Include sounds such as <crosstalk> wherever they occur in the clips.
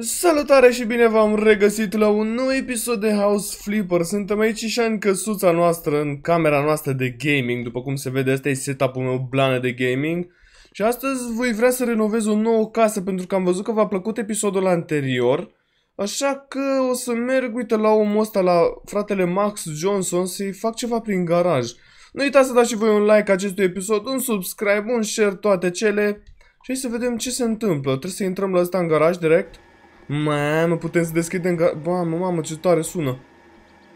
Salutare și bine v-am regăsit la un nou episod de House Flipper. Suntem aici și în căsuța noastră, în camera noastră de gaming. După cum se vede, asta e setup-ul meu blană de gaming. Și astăzi voi vrea să renovez o nouă casă pentru că am văzut că v-a plăcut episodul anterior. Așa că o să merg, uite, la omul ăsta, la fratele Max Johnson, să-i fac ceva prin garaj. Nu uitați să dați și voi un like acestui episod, un subscribe, un share, toate cele. Și hai să vedem ce se întâmplă. Trebuie să intrăm la ăsta în garaj direct. Mamă, putem să deschidem ga... Mamă, mamă, ce tare sună.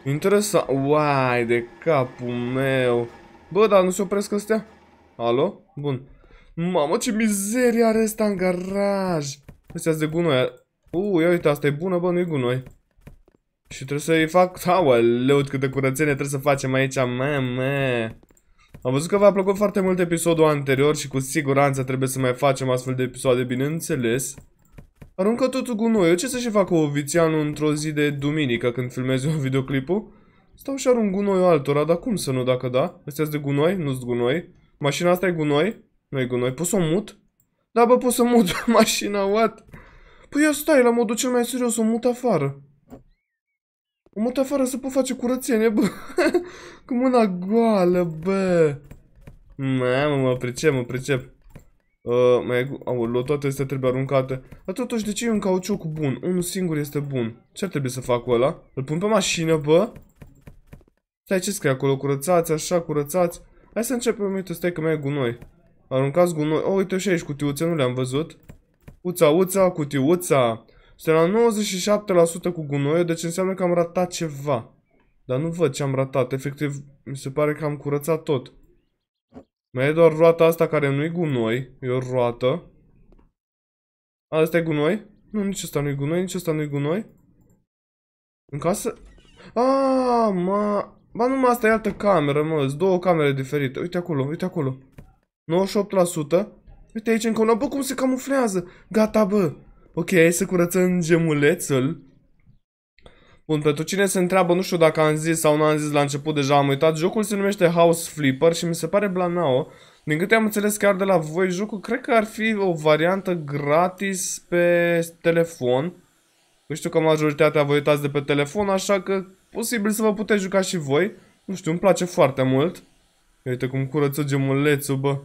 Interesant. Uai, de capul meu. Bă, dar nu se opresc astea? Alo? Bun. Mamă, ce mizerie are asta în garaj. Astea de gunoi. Uu, ia uite, asta e bună, bă, nu-i gunoi. Și trebuie să-i fac... Aoleu, cât de curățenie trebuie să facem aici, meme. Am văzut că v-a plăcut foarte mult episodul anterior și cu siguranță trebuie să mai facem astfel de episoade, bineînțeles. Aruncă totul gunoiul. Ce să-și facă Ovițianu într-o zi de duminică când filmezi un <laughs> videoclipul? Stau și arunc gunoiul altora, dar cum să nu dacă da? ăstea de gunoi? nu sunt gunoi? Mașina asta e gunoi? Nu e gunoi. să o mut? Da, bă, poți să mut. <laughs> Mașina, what? Păi eu stai, la modul cel mai serios, o mut afară. O mut afară să pot face curățenie, bă. <laughs> Cu mâna goală, bă. Mamă, mă pricep, mă pricep. Uh, mai mai, aoleu, toate astea trebuie aruncate. Dar totuși, de ce e un cauciuc bun? Unul singur este bun. Ce ar trebui să fac cu ăla? Îl pun pe mașină, bă? Stai, ce scrie acolo? Curățați, așa, curățați. Hai să începem, uite, stai că mai e gunoi. Aruncați gunoi. Oh, uite și aici cutiuțe, nu le-am văzut. Uța, uța, cutiuța. Suntem la 97% cu gunoi. deci înseamnă că am ratat ceva. Dar nu văd ce am ratat. Efectiv, mi se pare că am curățat tot. Mai e doar roata asta care nu-i gunoi. E o roată. Asta e gunoi? Nu, nici asta nu-i gunoi, nici asta nu-i gunoi. În casă... Aaa, ma... Ba nu, asta e altă cameră, mă. Sunt două camere diferite. Uite acolo, uite acolo. 98%. Uite aici încă una. Bă, cum se camuflează. Gata, bă. Ok, hai să curățăm gemulețul. Bun, pentru cine se întreabă, nu știu dacă am zis sau nu am zis la început, deja am uitat, jocul se numește House Flipper și mi se pare blanao. Din câte am înțeles chiar de la voi, jocul cred că ar fi o variantă gratis pe telefon. Nu știu că majoritatea vă uitați de pe telefon, așa că posibil să vă puteți juca și voi. Nu știu, îmi place foarte mult. Uite cum curăță gemulețul, bă.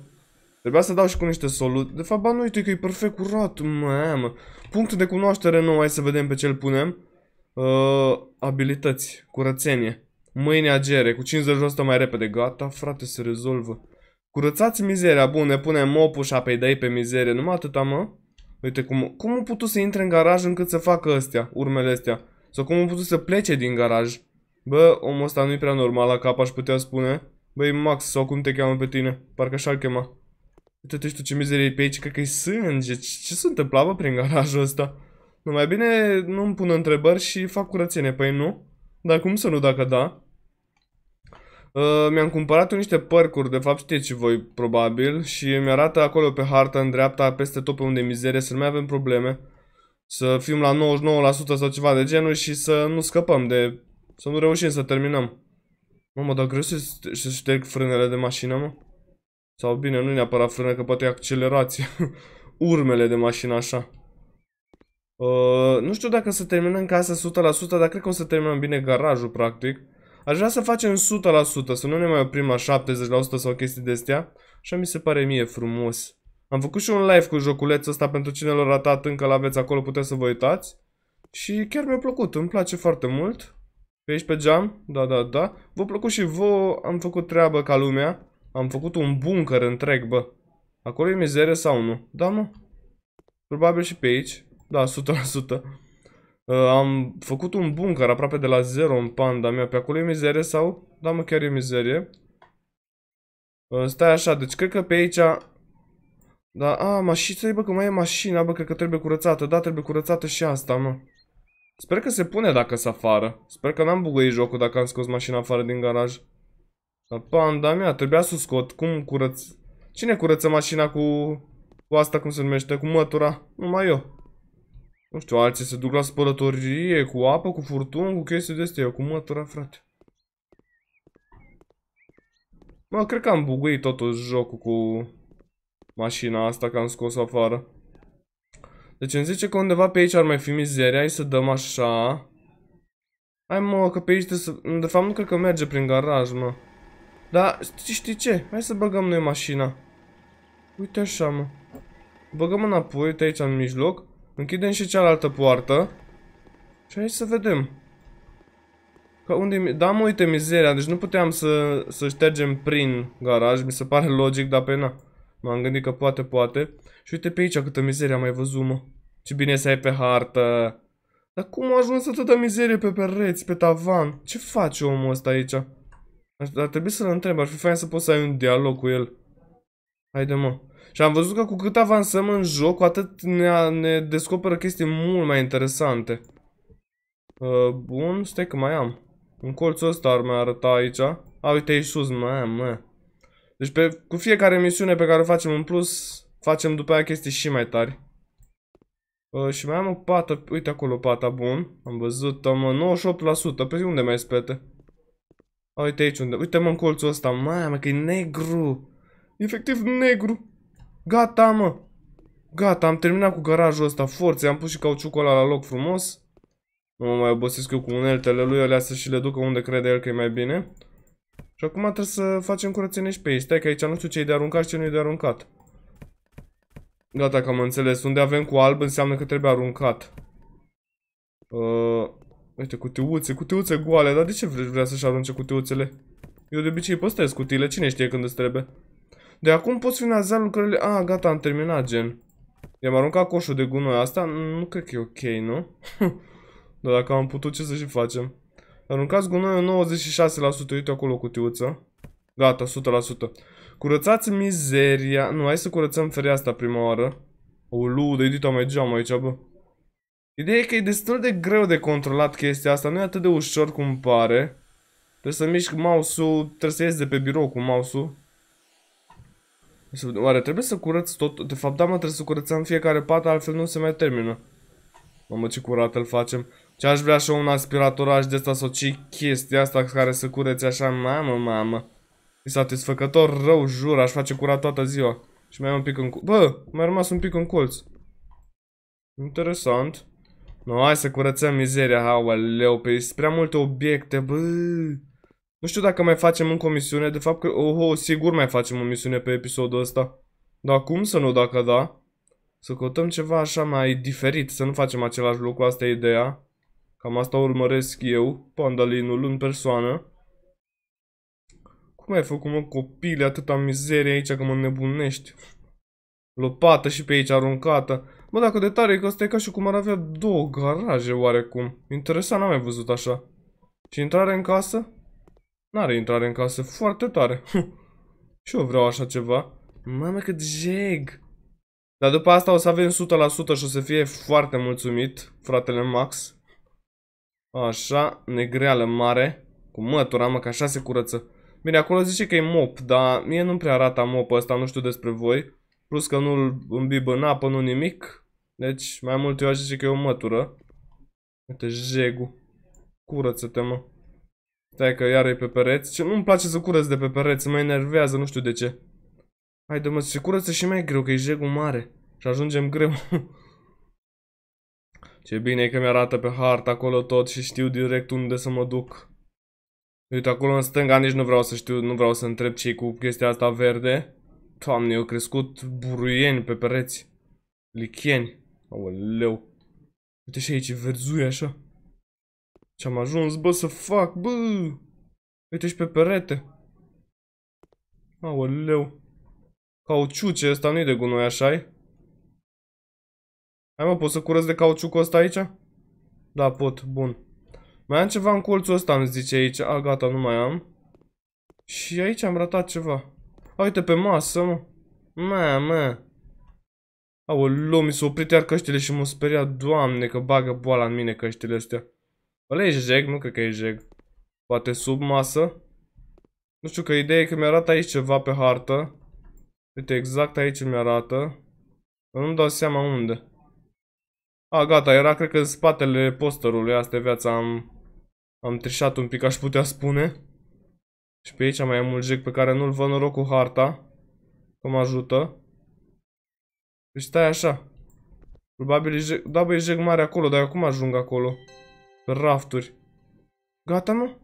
Trebuia să dau și cu niște soluții. De fapt, ba nu uite că e perfect curat, mă, mă. Punct de cunoaștere nou, hai să vedem pe ce îl punem. Uh, abilități, curățenie. Mâine agere, cu 50% mai repede. Gata, frate, se rezolvă. Curățați mizeria, bun, ne punem mopul pe apei dai pe mizerie. Numai atâta, mă. Uite cum, cum a putut să intre în garaj încât să facă astea, urmele astea. Sau cum a putut să plece din garaj. Bă, omul ăsta nu-i prea normal la cap, aș putea spune. Băi, Max, sau cum te cheamă pe tine? Parcă așa-l chema. uite tu și tu ce mizerie e pe aici, cred că i sânge. Ce, ce se întâmplă, bă, prin garajul ăsta? Nu mai bine nu-mi pun întrebări și fac curățenie. Păi nu? Dar cum să nu dacă da? Uh, mi-am cumpărat niște părcuri, de fapt știți și voi probabil, și mi-arată acolo pe hartă, în dreapta, peste tot pe unde mizerie, să nu mai avem probleme. Să fim la 99% sau ceva de genul și să nu scăpăm de... să nu reușim să terminăm. Mamă, dar greu să, să șterg frânele de mașină, mă? Sau bine, nu neapărat frână, că poate e accelerație. <laughs> Urmele de mașină, așa. Uh, nu știu dacă să terminăm casa 100%, dar cred că o să terminăm bine garajul, practic. Aș vrea să facem 100%, să nu ne mai oprim la 70% sau chestii de astea. Așa mi se pare mie frumos. Am făcut și un live cu joculețul ăsta pentru cine l-a ratat încă l-aveți acolo, puteți să vă uitați. Și chiar mi-a plăcut, îmi place foarte mult. Pe aici pe geam, da, da, da. V-a plăcut și vouă, am făcut treabă ca lumea. Am făcut un bunker întreg, bă. Acolo e mizerie sau nu? Da, mă. Probabil și pe aici. Da, 100%. Uh, am făcut un bunker aproape de la zero în panda mea. Pe acolo e mizerie sau? Da, mă, chiar e mizerie. Uh, stai așa, deci cred că pe aici... Da, a, mașină, bă, că mai e mașina, bă, cred că trebuie curățată. Da, trebuie curățată și asta, mă. Sper că se pune dacă se afară. Sper că n-am bugăit jocul dacă am scos mașina afară din garaj. Dar panda mea, trebuia să scot. Cum curăț... Cine curăță mașina cu... Cu asta cum se numește? Cu mătura? Numai eu. Nu știu, alții se duc la spălătorie, cu apă, cu furtună, cu chestii de astea. cu mătura, frate. Mă, cred că am buguit totuși jocul cu mașina asta, că am scos afară. Deci îmi zice că undeva pe aici ar mai fi mizeria, hai să dăm așa. Hai mă, că pe aici să... De fapt nu cred că merge prin garaj, mă. Da, știi, știi ce? Hai să băgăm noi mașina. Uite așa, mă. Băgăm înapoi, uite aici în mijloc. Închidem și cealaltă poartă. Și aici să vedem. Că unde... Da, mă, uite, mizeria. Deci nu puteam să, să ștergem prin garaj. Mi se pare logic, dar pe na. M-am gândit că poate, poate. Și uite pe aici câtă mizerie am mai văzut, mă. Ce bine să ai pe hartă. Dar cum a ajuns atâta mizerie pe pereți, pe tavan? Ce face omul ăsta aici? Ar, ar trebui să-l întreb. Ar fi fain să poți să ai un dialog cu el. Haide, mă. Și am văzut că cu cât avansăm în joc, cu atât ne, ne descoperă chestii mult mai interesante. Uh, bun, stai că mai am. Un colțul ăsta ar mai arăta aici. A, uite aici sus, mă, mă. Deci pe, cu fiecare misiune pe care o facem în plus, facem după aia chestii și mai tari. Uh, și mai am o pată, uite acolo pata, bun. Am văzut, mă, uh, 98%, pe unde mai spete? A, uite aici unde, uite mă în colțul ăsta, mamă că e negru. Efectiv negru. Gata, mă! Gata, am terminat cu garajul ăsta, forțe, am pus și cauciucul ăla la loc frumos. Nu mă mai obosesc eu cu uneltele lui, alea să și le ducă unde crede el că e mai bine. Și acum trebuie să facem curățenie și pe ei. Stai că aici nu știu ce e de aruncat și ce nu e de aruncat. Gata că am înțeles. Unde avem cu alb înseamnă că trebuie aruncat. Uh, uite, cutiuțe, cutiuțe goale. Dar de ce vrea să-și arunce cutiuțele? Eu de obicei păstrez cutiile. Cine știe când îți trebuie? De acum poți finaliza lucrările... A, ah, gata, am terminat, gen. I-am aruncat coșul de gunoi asta. Nu cred că e ok, nu? <laughs> Dar dacă am putut, ce să și facem? Aruncați gunoiul 96%, uite acolo cutiuță. Gata, 100%. Curățați mizeria. Nu, hai să curățăm fereastra prima oară. Ulu, de edita mai geam aici, bă. Ideea e că e destul de greu de controlat chestia asta. Nu e atât de ușor cum pare. Trebuie să mișc mouse-ul, trebuie să ies de pe birou cu mouse-ul. Oare trebuie să curăț tot? De fapt, da, mă, trebuie să curățăm fiecare pată, altfel nu se mai termină. Mamă, ce curat îl facem. Ce aș vrea și un aș de asta sau ce chestia asta care să curețe așa, mamă, mamă. E satisfăcător rău, jur, aș face curat toată ziua. Și mai am un pic în Bă, mai rămas un pic în colț. Interesant. No, hai să curățăm mizeria, haoleu, pe prea multe obiecte, bă. Nu știu dacă mai facem încă o misiune, de fapt că, oh, sigur mai facem o misiune pe episodul ăsta. Dar cum să nu dacă da? Să căutăm ceva așa mai diferit, să nu facem același lucru, asta e ideea. Cam asta urmăresc eu, pandalinul, în persoană. Cum ai făcut, mă, copile, atâta mizerie aici că mă nebunești? Lopată și pe aici aruncată. Mă, dacă de tare e că asta e ca și cum ar avea două garaje oarecum. Interesant, n-am mai văzut așa. Și intrare în casă? N-are intrare în casă, foarte tare. <laughs> Și eu vreau așa ceva. Mamă cât jeg! Dar după asta o să avem 100% și o să fie foarte mulțumit, fratele Max. Așa, negreală mare. Cu mătura, mă, că așa se curăță. Bine, acolo zice că e mop, dar mie nu prea arată mop ăsta, nu știu despre voi. Plus că nu-l îmbibă în apă, nu nimic. Deci, mai mult eu aș zice că e o mătură. Uite, jegul. Curăță-te, mă. Stai că iar e pe pereți. Ce nu-mi place să curăț de pe pereți, mă enervează, nu știu de ce. Hai, mă, se curăță și mai greu, că e jegul mare. Și ajungem greu. <laughs> ce bine că mi-arată pe hartă acolo tot și știu direct unde să mă duc. Uite, acolo în stânga nici nu vreau să știu, nu vreau să întreb ce cu chestia asta verde. Doamne, au crescut buruieni pe pereți. Licheni. Aoleu. Uite și aici, verzui așa. Ce am ajuns, bă, să fac, bă! Uite și pe perete. Aoleu. Cauciuce, ăsta nu-i de gunoi, așa -i? Hai mă, pot să curăț de cauciucul ăsta aici? Da, pot, bun. Mai am ceva în colțul ăsta, îmi zice aici. A, gata, nu mai am. Și aici am ratat ceva. A, uite, pe masă, mă. Mă, mă. Aoleu, mi s au oprit iar căștile și m speria speriat, doamne, că bagă boala în mine căștile astea. Ăla e jeg, nu cred că e jeg. Poate sub masă. Nu știu că ideea e că mi-arată aici ceva pe hartă. Uite, exact aici mi-arată. Nu-mi dau seama unde. A, gata, era cred că în spatele posterului. Asta e viața, am, am trișat un pic, aș putea spune. Și pe aici mai am un jeg pe care nu-l văd noroc cu harta. Că mă ajută. Deci stai așa. Probabil e jeg, da, bă, e jeg mare acolo, dar eu cum ajung acolo? Rafturi. Gata, mă?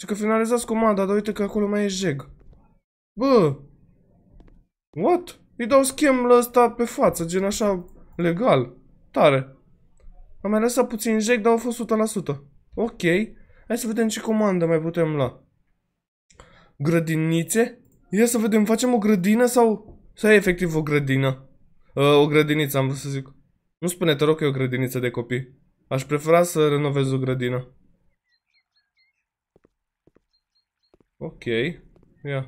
Și că finalizați comanda, dar uite că acolo mai e jeg. Bă! What? Îi dau schem la ăsta pe față, gen așa legal. Tare. Am mai lăsat puțin jeg, dar au fost 100%. Ok. Hai să vedem ce comandă mai putem la. Grădinițe? Ia să vedem, facem o grădină sau... să e efectiv o grădină? Uh, o grădiniță, am vrut să zic. Nu spune, te rog, că e o grădiniță de copii. Aș prefera să renovez o grădină. Ok. Ia. Yeah.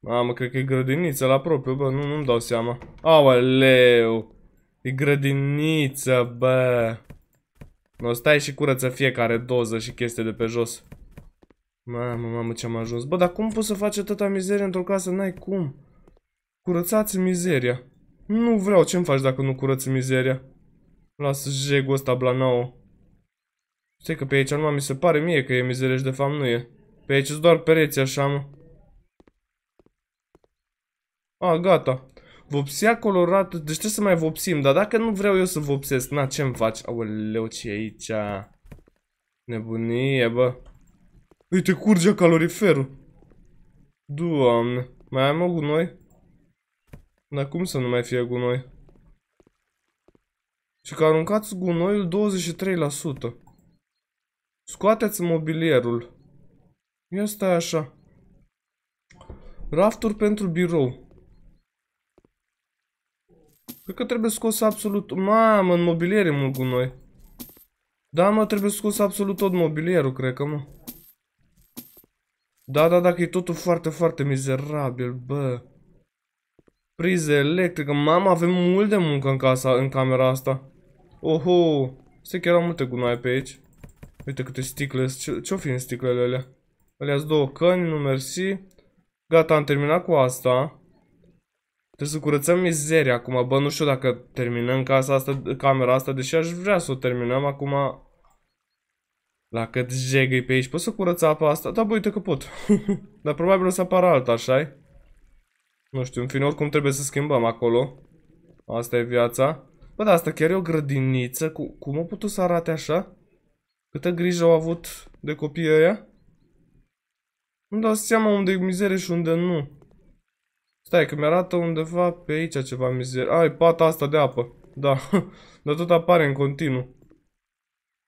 Mamă, cred că e grădiniță la propriu, bă, nu, nu dau seama. Aoleu! E grădiniță, bă! Nu, stai și curăță fiecare doză și chestie de pe jos. Mamă, mamă, ce-am ajuns. Bă, dar cum poți să faci atâta mizerie într-o casă? N-ai cum. Curățați mizeria. Nu vreau, ce-mi faci dacă nu curăți mizeria? Lasă jegul ăsta blanau. Știi că pe aici nu mi se pare mie că e mizerești, de fapt nu e. Pe aici sunt doar pereți așa, mă. A, gata. Vopsia colorată, deci trebuie să mai vopsim, dar dacă nu vreau eu să vopsesc, na, ce-mi faci? Aoleu, ce e aici? Nebunie, bă. Uite, curge caloriferul. Doamne, mai am o gunoi? Dar cum să nu mai fie gunoi? și că aruncați gunoiul 23%. Scoateți mobilierul. Ia stai așa. Rafturi pentru birou. Cred că trebuie scos absolut... Mamă, în mobilier e mult gunoi. Da, mă, trebuie scos absolut tot mobilierul, cred că, mă. Da, da, da, că e totul foarte, foarte mizerabil, bă. Priză electrică, mamă, avem mult de muncă în casa, în camera asta. Oho! Se că era multe gunoi pe aici. Uite câte sticle. Ce-o ce fi în sticlele alea? Alea două căni, nu mersi. Gata, am terminat cu asta. Trebuie să curățăm mizeria acum. Bă, nu știu dacă terminăm casa asta, camera asta, deși aș vrea să o terminăm acum. La cât jegăi pe aici. Poți să curăț apa asta? Da, bă, uite că pot. <laughs> Dar probabil o să apară alta, așa -i? Nu știu, în fine, oricum trebuie să schimbăm acolo. Asta e viața. Bă, dar asta chiar e o grădiniță? Cu, cum a putut să arate așa? Câtă grijă au avut de copiii ăia? Nu dau seama unde e mizerie și unde nu. Stai, că mi-arată undeva pe aici ceva mizerie. Ai, pata asta de apă. Da, <laughs> dar tot apare în continuu.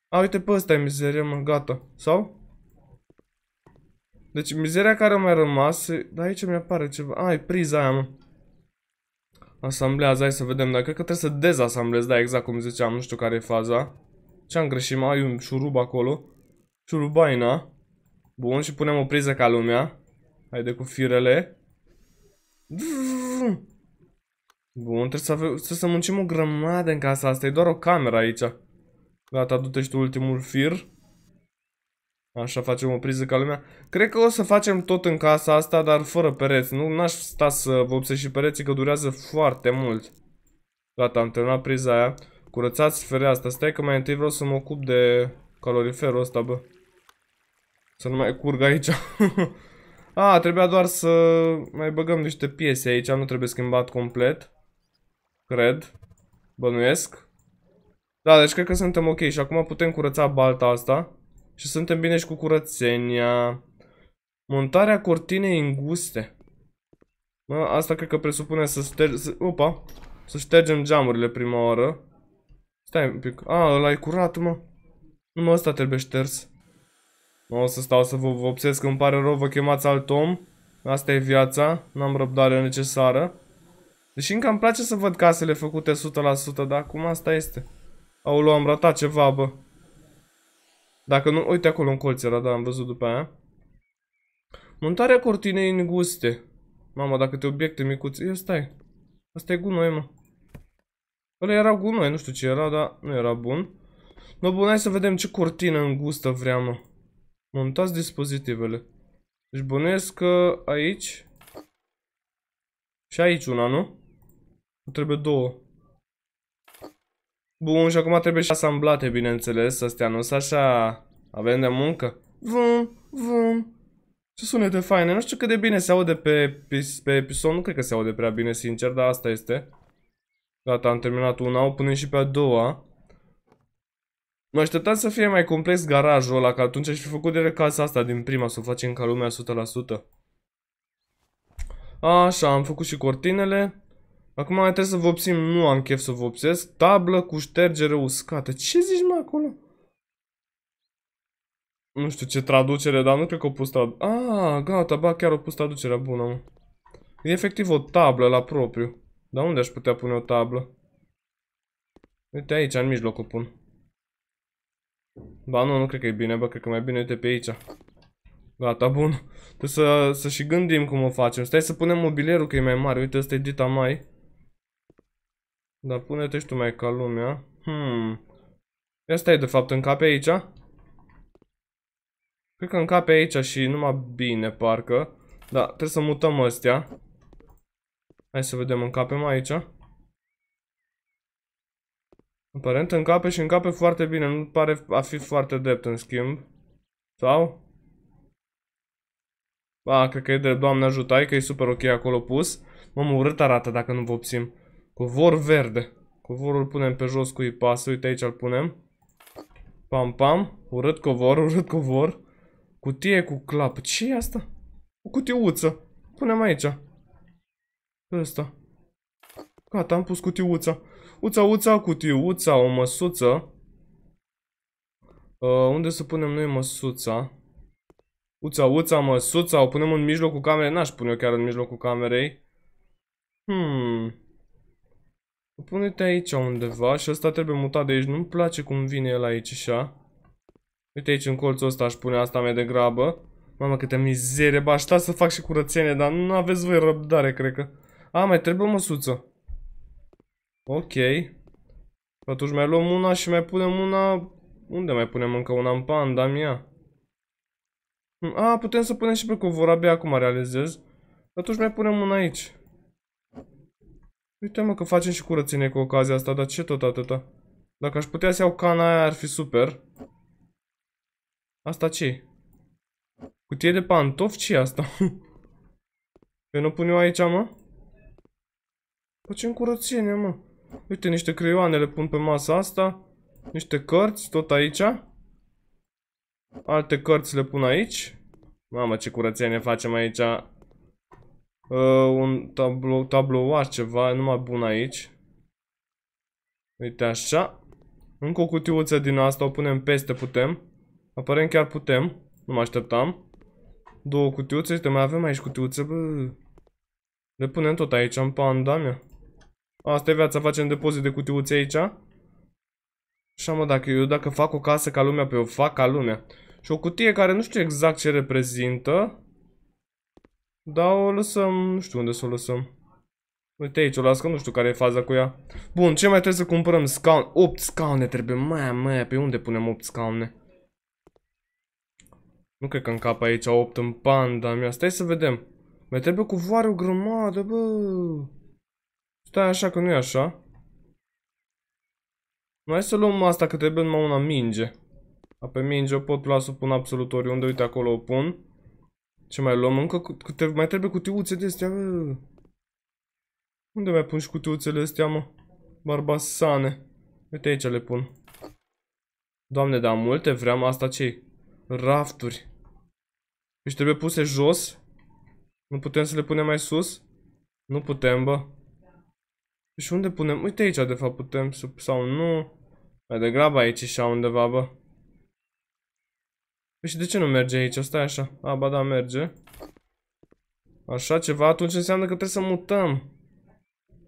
A, uite pe ăsta e mizerie, mă, gata. Sau? Deci mizeria care a mai rămas... Dar aici mi-apare ceva. Ai, priza aia, mă. Asamblează, hai să vedem, dar cred că trebuie să dezasamblez, da, exact cum ziceam, nu știu care e faza. Ce-am greșit, mai ai un șurub acolo. Șurubaina. Bun, și punem o priză ca lumea. Haide cu firele. Bun, trebuie să, avem, trebuie să muncim o grămadă în casa asta, e doar o cameră aici. Gata, du-te și tu ultimul fir. Așa facem o priză ca lumea. Cred că o să facem tot în casa asta, dar fără pereți. Nu n-aș sta să vopse și pereții, că durează foarte mult. Gata, am terminat priza aia. Curățați fereastra. Stai că mai întâi vreau să mă ocup de caloriferul ăsta, bă. Să nu mai curg aici. <laughs> A, trebuia doar să mai băgăm niște piese aici. Nu trebuie schimbat complet. Cred. Bănuiesc. Da, deci cred că suntem ok și acum putem curăța balta asta. Și suntem bine și cu curățenia. Montarea cortinei înguste. Mă, asta cred că presupune să ștergem... Să, opa! Să ștergem geamurile prima oară. Stai un pic. A, ăla e curat, mă. mă, ăsta trebuie șters. Mă, o să stau să vă vopsesc, îmi pare rău, vă chemați alt om. Asta e viața, n-am răbdare necesară. Deși încă îmi place să văd casele făcute 100%, dar acum asta este. Au luat, am ratat ceva, bă. Dacă nu, uite acolo în colț era, da, am văzut după aia. Montarea cortinei înguste. Mama, dacă te obiecte micuțe... Ia stai. Asta e gunoi, mă. Ăla era gunoi, nu știu ce era, dar nu era bun. No, bun, hai să vedem ce cortină îngustă vrea, mă. Montați dispozitivele. Deci bănuiesc că aici... Și aici una, nu? Trebuie două. Bun, și acum trebuie și asamblate, bineînțeles, astea nu sunt așa... Avem de muncă? Vum, vum. Ce sunete faine, nu știu cât de bine se aude pe, pe episod, nu cred că se aude prea bine, sincer, dar asta este. Gata, am terminat una, o punem și pe a doua. Mă așteptam să fie mai complex garajul ăla, că atunci aș fi făcut de casa asta din prima, să o facem ca lumea 100%. Așa, am făcut și cortinele. Acum mai trebuie să vopsim, nu am chef să vopsesc. Tablă cu ștergere uscată. Ce zici, mă, acolo? Nu știu ce traducere, dar nu cred că o pus traducere. Ah, gata, ba, chiar o pus traducerea bună, mă. E efectiv o tablă la propriu. Dar unde aș putea pune o tablă? Uite aici, în mijloc o pun. Ba nu, nu cred că e bine, bă, cred că mai bine uite pe aici. Gata, bun. Trebuie să, să și gândim cum o facem. Stai să punem mobilierul că e mai mare. Uite, ăsta e dita mai. Dar pune-te și tu mai ca lumea. Hmm. Ia stai de fapt, în cap aici? Cred că în cap aici și numai bine, parcă. Da, trebuie să mutăm astea. Hai să vedem, încapem aici. Aparent încape și încape foarte bine, nu pare a fi foarte drept în schimb. Sau? Ba, cred că e drept, doamne ai că e super ok acolo pus. Mă, urât arată dacă nu vopsim. Covor verde. Covorul punem pe jos cu pasă. Uite aici îl punem. Pam, pam. Urât covor, urât covor. Cutie cu clap. ce e asta? O cutiuță. Punem aici. Asta. Gata, am pus cutiuța. Uța, uța, cutiuța, o măsuță. Uh, unde să punem noi măsuța? Uța, uța, măsuța, o punem în mijlocul camerei. N-aș pune eu chiar în mijlocul camerei. Hmm. Pune-te aici undeva și ăsta trebuie mutat de aici. Nu-mi place cum vine el aici așa. Uite aici în colțul ăsta aș pune asta mea de grabă. Mamă câte mizerie, bă, aștept să fac și curățenie, dar nu aveți voi răbdare, cred că. A, mai trebuie o măsuță. Ok. Atunci mai luăm una și mai punem una... Unde mai punem încă una în panda mea? Hm, a, putem să punem și pe covor, abia acum realizez. Atunci mai punem una aici. Uite mă că facem și curățenie cu ocazia asta, dar ce tot atâta? Dacă aș putea să iau cana aia ar fi super. Asta ce -i? Cutie de pantofi? ce asta? Eu <laughs> nu pun eu aici, mă? Facem curățenie, mă. Uite, niște creioane le pun pe masa asta. Niște cărți, tot aici. Alte cărți le pun aici. Mamă, ce curățenie facem aici uh, un tablou, tablouar ceva, numai bun aici. Uite așa. Încă o cutiuță din asta, o punem peste, putem. Aparent chiar putem, nu mă așteptam. Două cutiuțe, uite, mai avem aici cutiuțe, bă. Le punem tot aici, în panda mea. Asta e viața, facem depozit de cutiuțe aici. Așa mă, dacă eu dacă fac o casă ca lumea, pe păi o fac ca lumea. Și o cutie care nu știu exact ce reprezintă. Da, o lăsăm, nu știu unde să o lăsăm. Uite aici o las, că nu știu care e faza cu ea. Bun, ce mai trebuie să cumpărăm? Scaun 8 scaune trebuie, mai mai pe unde punem 8 scaune? Nu cred că încap aici 8 în panda mea, stai să vedem. Mai trebuie cu o grămadă, bă. Stai așa că nu e așa. Mai să luăm asta că trebuie numai una minge. A pe minge o pot lua să pun absolut oriunde, uite acolo o pun. Ce mai luăm încă? Cu, te, mai trebuie cutiuțe de astea, bă. Unde mai pun și cutiuțele astea, mă? Barbasane. Uite aici le pun. Doamne, dar multe vreau asta ce Rafturi. Deci trebuie puse jos. Nu putem să le punem mai sus? Nu putem, bă. Și deci unde punem? Uite aici, de fapt, putem sau nu. Mai degrabă aici și undeva, bă. Păi și de ce nu merge aici? Stai așa. A, ba da, merge. Așa ceva, atunci înseamnă că trebuie să mutăm.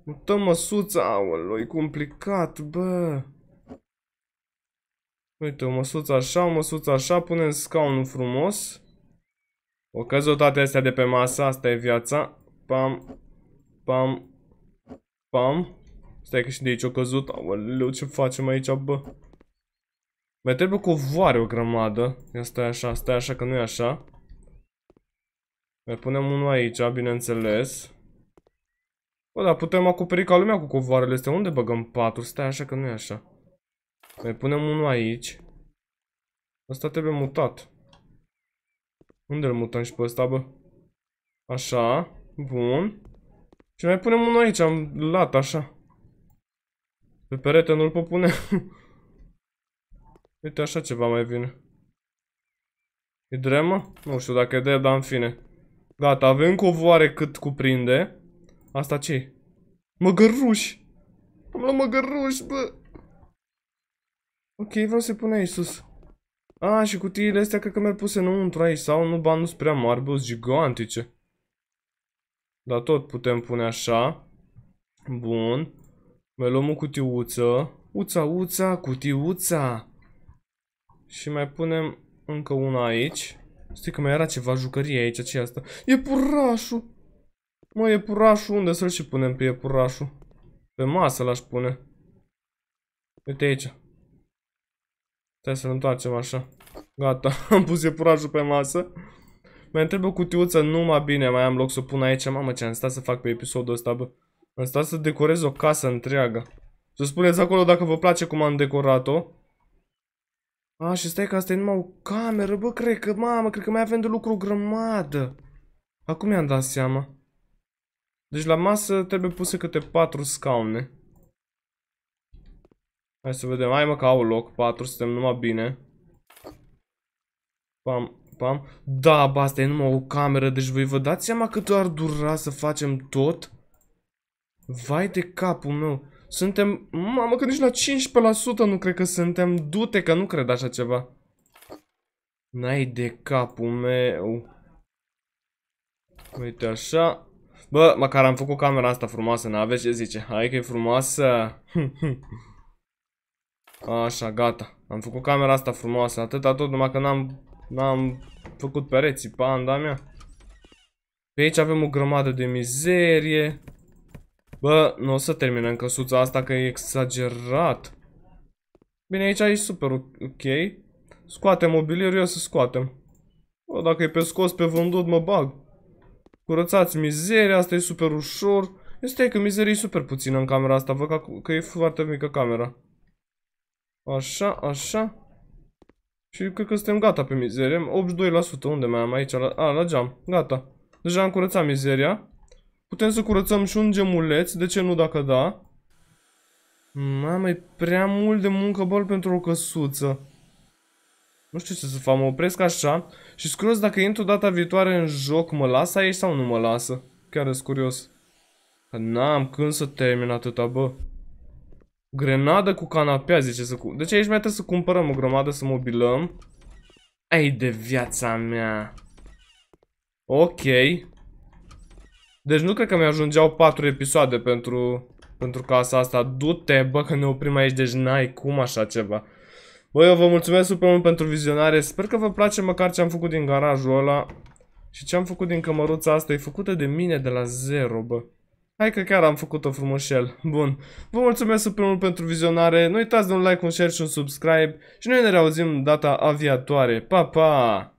Mutăm măsuța, aolo, e complicat, bă. Uite, o măsuță așa, o măsuță așa, punem scaunul frumos. O căză toate astea de pe masă, asta e viața. Pam, pam, pam. Stai că și de aici o căzut, aoleu, ce facem aici, bă? Mai trebuie covoare o grămadă. Ia stai așa, stai așa că nu e așa. Mai punem unul aici, bineînțeles. Bă, dar putem acoperi ca lumea cu covoarele astea. Unde băgăm patru? Stai așa că nu e așa. Mai punem unul aici. Asta trebuie mutat. Unde îl mutăm și pe ăsta, bă? Așa. Bun. Și mai punem unul aici, am lat, așa. Pe perete nu-l pot pune. <laughs> Uite, așa ceva mai vine. E dremă? Nu știu dacă e de, dar în fine. Gata, avem covoare cât cuprinde. Asta ce -i? Măgăruși! Am luat măgăruși, bă! Ok, vreau să-i pune aici sus. A, și cutiile astea cred că merg puse înăuntru aici sau nu, bani nu sunt prea mari, bă, gigantice. Dar tot putem pune așa. Bun. Mai luăm o cutiuță. Uța, uța, cutiuța. Și mai punem încă una aici. Stai că mai era ceva jucărie aici, ce asta? Iepurașul! Mă, iepurașul, unde să-l și punem pe iepurașul? Pe masă l-aș pune. Uite aici. Stai să-l întoarcem așa. Gata, <laughs> am pus iepurașul pe masă. mă întreb o cutiuță, numai bine, mai am loc să o pun aici. Mamă, ce am stat să fac pe episodul ăsta, bă. Am stat să decorez o casă întreagă. Să spuneți acolo dacă vă place cum am decorat-o. A, și stai că asta e numai o cameră, bă, cred că, mamă, cred că mai avem de lucru o grămadă. Acum mi-am dat seama. Deci la masă trebuie puse câte patru scaune. Hai să vedem, hai mă că au loc, patru, suntem numai bine. Pam, pam. Da, bă, asta e numai o cameră, deci voi vă dați seama cât ar dura să facem tot? Vai de capul meu. Suntem... Mamă, că nici la 15% nu cred că suntem. Du-te că nu cred așa ceva. N-ai de capul meu. Uite așa. Bă, măcar am făcut camera asta frumoasă, n-aveți ce zice. Hai că e frumoasă. <laughs> Așa, gata. Am făcut camera asta frumoasă. Atâta tot, numai că n-am... N-am făcut pereții, panda mea. Pe aici avem o grămadă de mizerie. Bă, nu o să terminăm căsuța asta că e exagerat. Bine, aici e super ok. Scoatem mobilierul, eu să scoatem. Bă, dacă e pe scos, pe vândut, mă bag. Curățați mizeria, asta e super ușor. Este că mizeria e super puțină în camera asta, văd că, că e foarte mică camera. Așa, așa. Și cred că suntem gata pe mizerie. 82%, unde mai am aici? a, la geam. Gata. Deja am curățat mizeria. Putem să curățăm și un gemuleț, de ce nu dacă da? Mamă, e prea mult de muncă, bol pentru o căsuță. Nu știu ce să fac, mă opresc așa și scurios dacă intru data viitoare în joc, mă lasă aici sau nu mă lasă? Chiar e curios. N-am când să termin atâta, bă. Grenadă cu canapea, zice să cu... Deci aici mai trebuie să cumpărăm o grămadă, să mobilăm. Ai de viața mea. Ok. Deci nu cred că mi-ajungeau 4 episoade pentru, pentru casa asta. Du-te, bă, că ne oprim aici, deci n-ai cum așa ceva. Băi, eu vă mulțumesc super mult pentru vizionare. Sper că vă place măcar ce am făcut din garajul ăla. Și ce am făcut din cămăruța asta e făcută de mine de la zero, bă. Hai că chiar am făcut-o frumușel. Bun. Vă mulțumesc super mult pentru vizionare. Nu uitați de un like, un share și un subscribe. Și noi ne reauzim data aviatoare. Pa, pa!